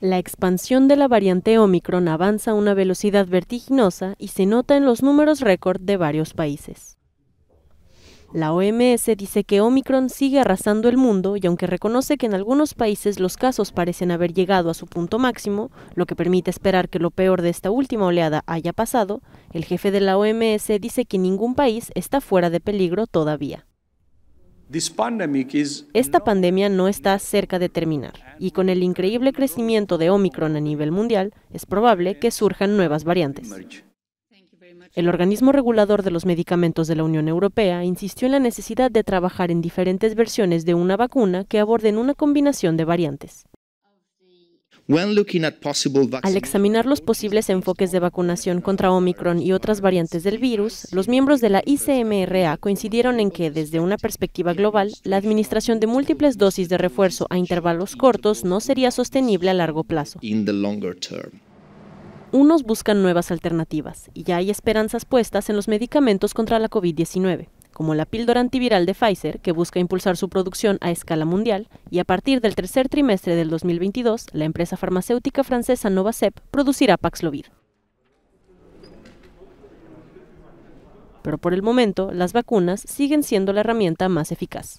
La expansión de la variante Omicron avanza a una velocidad vertiginosa y se nota en los números récord de varios países. La OMS dice que Omicron sigue arrasando el mundo y aunque reconoce que en algunos países los casos parecen haber llegado a su punto máximo, lo que permite esperar que lo peor de esta última oleada haya pasado, el jefe de la OMS dice que ningún país está fuera de peligro todavía. Esta pandemia no está cerca de terminar y con el increíble crecimiento de Omicron a nivel mundial es probable que surjan nuevas variantes. El organismo regulador de los medicamentos de la Unión Europea insistió en la necesidad de trabajar en diferentes versiones de una vacuna que aborden una combinación de variantes. Al examinar los posibles enfoques de vacunación contra Omicron y otras variantes del virus, los miembros de la ICMRA coincidieron en que, desde una perspectiva global, la administración de múltiples dosis de refuerzo a intervalos cortos no sería sostenible a largo plazo. Unos buscan nuevas alternativas y ya hay esperanzas puestas en los medicamentos contra la COVID-19 como la píldora antiviral de Pfizer, que busca impulsar su producción a escala mundial, y a partir del tercer trimestre del 2022, la empresa farmacéutica francesa Novasep producirá Paxlovid. Pero por el momento, las vacunas siguen siendo la herramienta más eficaz.